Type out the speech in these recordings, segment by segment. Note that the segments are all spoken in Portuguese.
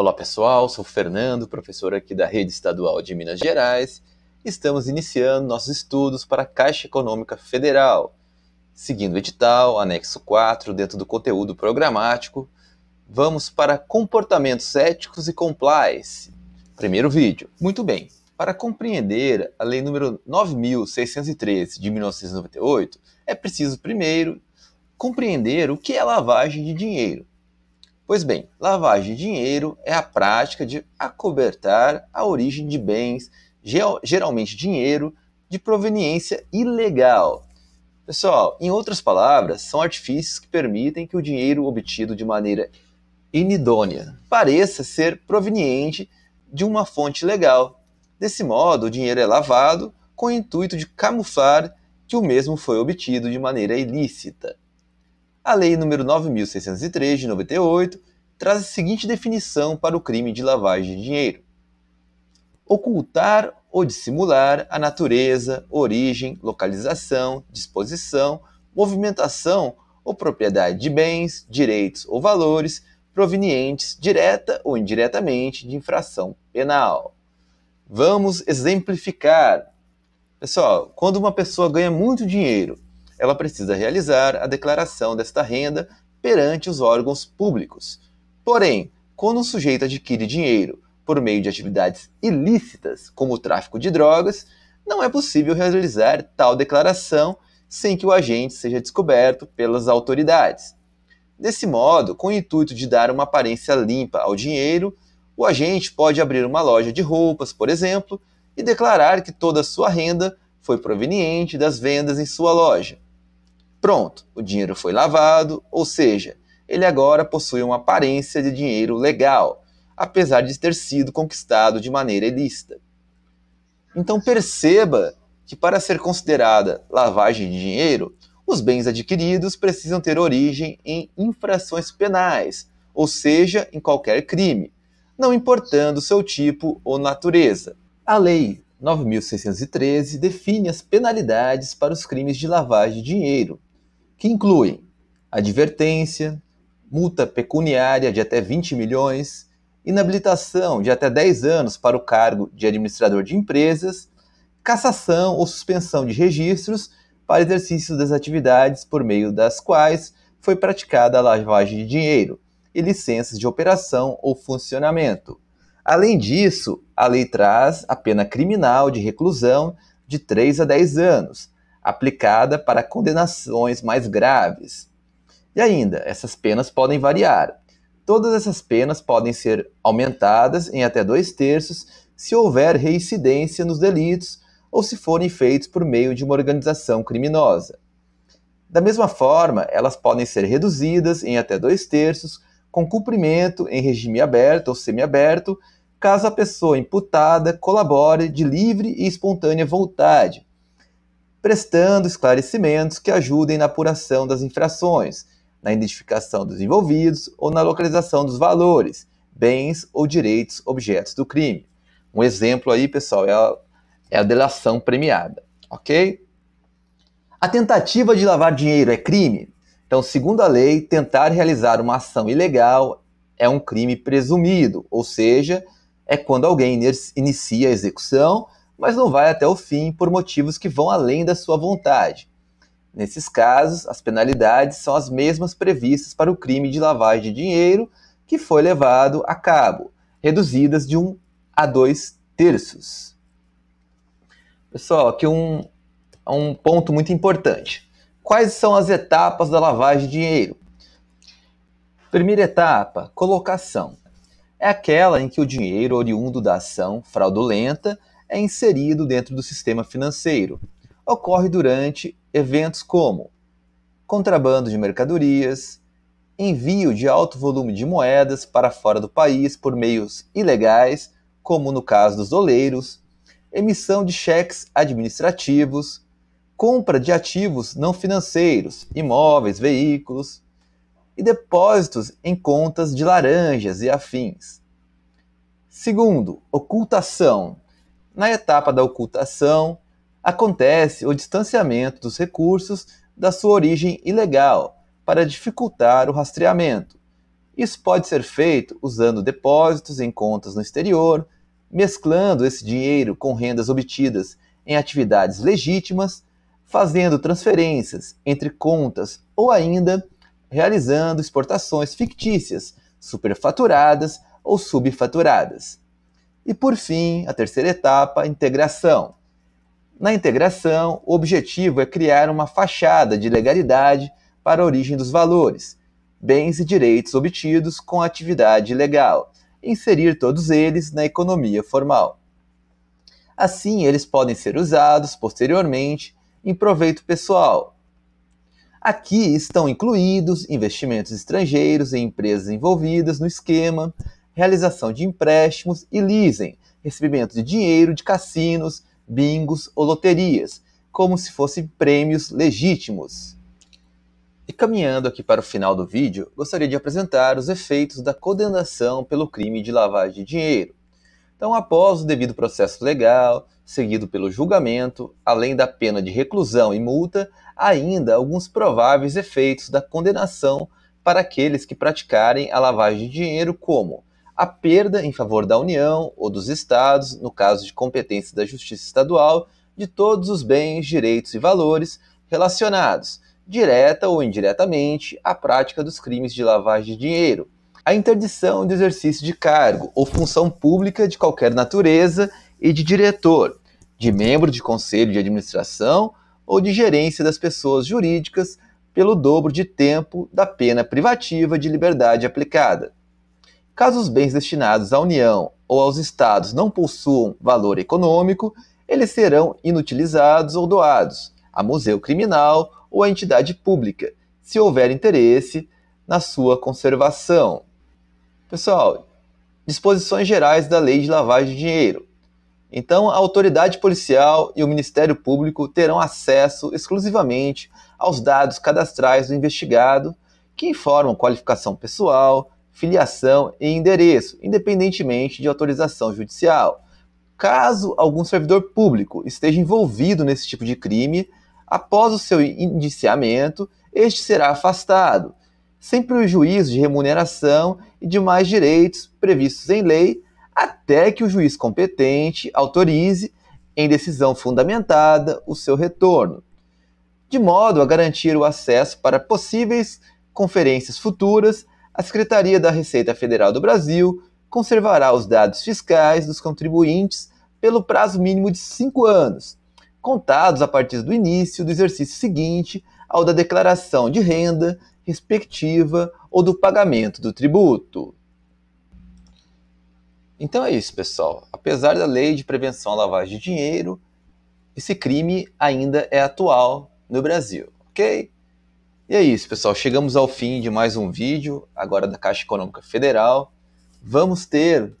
Olá pessoal, sou Fernando, professor aqui da Rede Estadual de Minas Gerais. Estamos iniciando nossos estudos para a Caixa Econômica Federal, seguindo o edital, anexo 4, dentro do conteúdo programático. Vamos para comportamentos éticos e compliance. Primeiro vídeo. Muito bem. Para compreender a Lei número 9613 de 1998, é preciso primeiro compreender o que é lavagem de dinheiro Pois bem, lavagem de dinheiro é a prática de acobertar a origem de bens, geralmente dinheiro, de proveniência ilegal. Pessoal, em outras palavras, são artifícios que permitem que o dinheiro obtido de maneira inidônea pareça ser proveniente de uma fonte legal. Desse modo, o dinheiro é lavado com o intuito de camuflar que o mesmo foi obtido de maneira ilícita. A Lei nº 9.603, de 98, traz a seguinte definição para o crime de lavagem de dinheiro: ocultar ou dissimular a natureza, origem, localização, disposição, movimentação ou propriedade de bens, direitos ou valores provenientes direta ou indiretamente de infração penal. Vamos exemplificar. Pessoal, quando uma pessoa ganha muito dinheiro ela precisa realizar a declaração desta renda perante os órgãos públicos. Porém, quando um sujeito adquire dinheiro por meio de atividades ilícitas, como o tráfico de drogas, não é possível realizar tal declaração sem que o agente seja descoberto pelas autoridades. Desse modo, com o intuito de dar uma aparência limpa ao dinheiro, o agente pode abrir uma loja de roupas, por exemplo, e declarar que toda a sua renda foi proveniente das vendas em sua loja. Pronto, o dinheiro foi lavado, ou seja, ele agora possui uma aparência de dinheiro legal, apesar de ter sido conquistado de maneira ilícita. Então perceba que para ser considerada lavagem de dinheiro, os bens adquiridos precisam ter origem em infrações penais, ou seja, em qualquer crime, não importando seu tipo ou natureza. A Lei 9613 define as penalidades para os crimes de lavagem de dinheiro, que incluem advertência, multa pecuniária de até 20 milhões, inabilitação de até 10 anos para o cargo de administrador de empresas, cassação ou suspensão de registros para exercício das atividades por meio das quais foi praticada a lavagem de dinheiro e licenças de operação ou funcionamento. Além disso, a lei traz a pena criminal de reclusão de 3 a 10 anos, aplicada para condenações mais graves. E ainda, essas penas podem variar. Todas essas penas podem ser aumentadas em até dois terços se houver reincidência nos delitos ou se forem feitos por meio de uma organização criminosa. Da mesma forma, elas podem ser reduzidas em até dois terços com cumprimento em regime aberto ou semiaberto, caso a pessoa imputada colabore de livre e espontânea vontade, prestando esclarecimentos que ajudem na apuração das infrações, na identificação dos envolvidos ou na localização dos valores, bens ou direitos objetos do crime. Um exemplo aí, pessoal, é a, é a delação premiada, ok? A tentativa de lavar dinheiro é crime? Então, segundo a lei, tentar realizar uma ação ilegal é um crime presumido, ou seja, é quando alguém inicia a execução mas não vai até o fim por motivos que vão além da sua vontade. Nesses casos, as penalidades são as mesmas previstas para o crime de lavagem de dinheiro que foi levado a cabo, reduzidas de 1 um a 2 terços. Pessoal, aqui um, um ponto muito importante. Quais são as etapas da lavagem de dinheiro? Primeira etapa, colocação. É aquela em que o dinheiro oriundo da ação fraudulenta é inserido dentro do sistema financeiro. Ocorre durante eventos como contrabando de mercadorias, envio de alto volume de moedas para fora do país por meios ilegais, como no caso dos doleiros, emissão de cheques administrativos, compra de ativos não financeiros, imóveis, veículos, e depósitos em contas de laranjas e afins. Segundo, ocultação na etapa da ocultação, acontece o distanciamento dos recursos da sua origem ilegal para dificultar o rastreamento. Isso pode ser feito usando depósitos em contas no exterior, mesclando esse dinheiro com rendas obtidas em atividades legítimas, fazendo transferências entre contas ou ainda realizando exportações fictícias, superfaturadas ou subfaturadas. E por fim, a terceira etapa, integração. Na integração, o objetivo é criar uma fachada de legalidade para a origem dos valores, bens e direitos obtidos com a atividade legal, e inserir todos eles na economia formal. Assim, eles podem ser usados posteriormente em proveito pessoal. Aqui estão incluídos investimentos estrangeiros em empresas envolvidas no esquema, realização de empréstimos e leasing, recebimento de dinheiro de cassinos, bingos ou loterias, como se fossem prêmios legítimos. E caminhando aqui para o final do vídeo, gostaria de apresentar os efeitos da condenação pelo crime de lavagem de dinheiro. Então, após o devido processo legal, seguido pelo julgamento, além da pena de reclusão e multa, ainda alguns prováveis efeitos da condenação para aqueles que praticarem a lavagem de dinheiro, como a perda em favor da União ou dos Estados, no caso de competência da Justiça Estadual, de todos os bens, direitos e valores relacionados, direta ou indiretamente, à prática dos crimes de lavagem de dinheiro, a interdição do exercício de cargo ou função pública de qualquer natureza e de diretor, de membro de conselho de administração ou de gerência das pessoas jurídicas pelo dobro de tempo da pena privativa de liberdade aplicada. Caso os bens destinados à União ou aos Estados não possuam valor econômico, eles serão inutilizados ou doados a museu criminal ou a entidade pública, se houver interesse na sua conservação. Pessoal, disposições gerais da Lei de Lavagem de Dinheiro. Então, a autoridade policial e o Ministério Público terão acesso exclusivamente aos dados cadastrais do investigado, que informam qualificação pessoal, filiação e endereço, independentemente de autorização judicial. Caso algum servidor público esteja envolvido nesse tipo de crime, após o seu indiciamento, este será afastado, sem prejuízo de remuneração e demais direitos previstos em lei, até que o juiz competente autorize, em decisão fundamentada, o seu retorno, de modo a garantir o acesso para possíveis conferências futuras a Secretaria da Receita Federal do Brasil conservará os dados fiscais dos contribuintes pelo prazo mínimo de cinco anos, contados a partir do início do exercício seguinte ao da declaração de renda respectiva ou do pagamento do tributo. Então é isso, pessoal. Apesar da lei de prevenção à lavagem de dinheiro, esse crime ainda é atual no Brasil, ok? E é isso, pessoal. Chegamos ao fim de mais um vídeo, agora da Caixa Econômica Federal. Vamos ter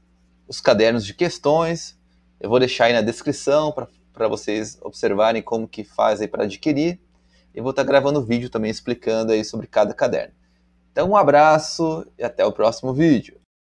os cadernos de questões. Eu vou deixar aí na descrição para vocês observarem como que fazem para adquirir. E vou estar tá gravando vídeo também explicando aí sobre cada caderno. Então, um abraço e até o próximo vídeo.